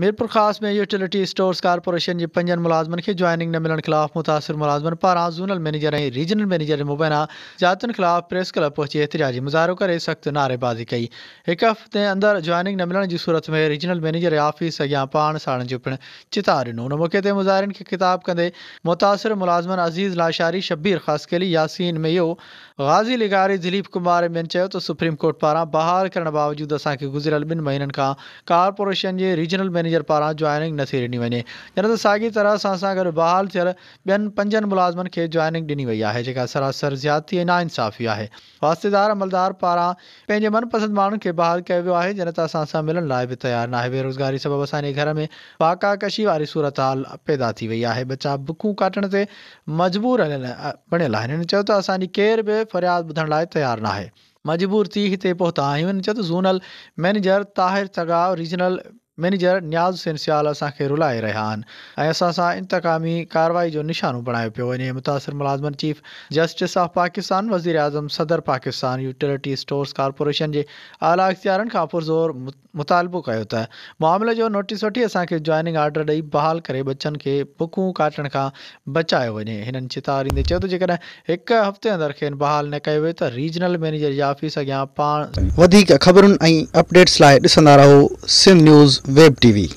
मीरपुर ख़ास में utility stores corporation के पंजन मुलाजमन के ज्वाइनिंग न मिलने खिलाफ़ मुतासिर मुलाजमन पारा ज़ोनल मैनेजर ए रीजनल मैनेजर मुबैना ज़ातुनि खिलाफ़ प्रेस क्लब पहुंचे एहतजाजी मुजाहरों कर सख़्त नारेबाज़ी कई एक हफ़्ते अंदर जॉइनिंग न मिलने की सूरत में रीजनल मैनेजर ऑफिस अगर पान साड़न जो पिण चिता दिनों उन मौक़े से मुजाहन के ख़िताब कदे मुतासर मुलाजमन अज़ीज़ लाशारी शब्बीर ख़ासकेली यासिन में गाज़ी लिखारी दिलीप कुमार ॿियनि चयो त सुप्रीम कोर्ट पारां बहाल करण बावजूदु असांखे गुज़िरियल ॿिनि महिननि खां कारपोरेशन जे रिजनल मैनेजर पारां जॉइनिंग नथी ॾिनी वञे न त طرح तरह सां गॾु बहाल थियल ॿियनि पंजनि मुलाज़मनि खे जॉइनिंग ॾिनी वई आहे जेका सरासर ज़ियाती ऐं ना इंसाफ़ी आहे वास्तेदार अमलदार पारां पंहिंजे मनपसंदि माण्हुनि खे बहाल कयो वियो आहे जॾहिं त असां सां मिलण लाइ बि बेरोज़गारी सबबु असांजे घर में वाका कशी सूरत हाल पैदा थी वई आहे बच्चा बुकूं काटण ते मजबूर बणियल आहिनि हिननि चयो फ़ ॿुधण लाइ तयारु नाहे मजबूर थी हिते पहुता चयो त zonal manager Tahir regional manager Niaz सिनसियाल असा रुलाए रहिया आहिनि इंतक़ामी कार्रवाई जो निशानो बणायो पियो वञे मुतासिर मुलाज़मन चीफ जस्टिस ऑफ पाकिस्तान वज़ीर आज़म सदर पाकिस्तान यूटिलिटी स्टोर्स कॉरपोरेशन जे आला इख़्तियारनि खां पुरज़ोर मुतालबो किया मामले जो नोटिस वी असांखे जॉइनिंग ऑर्डर ॾेई बहाल कर बचनि खे बुकूं काटण खां बचायो वञे हिननि चितारींदे चयो त जेकॾहिं हिकु हफ़्ते अंदरि खेनि बहाल न कर वियो रीजनल मैनेजर जे ऑफिस अगर पाण वधीक अपडेट्स लाइ रहो सिंध न्यूज़ वेब टीवी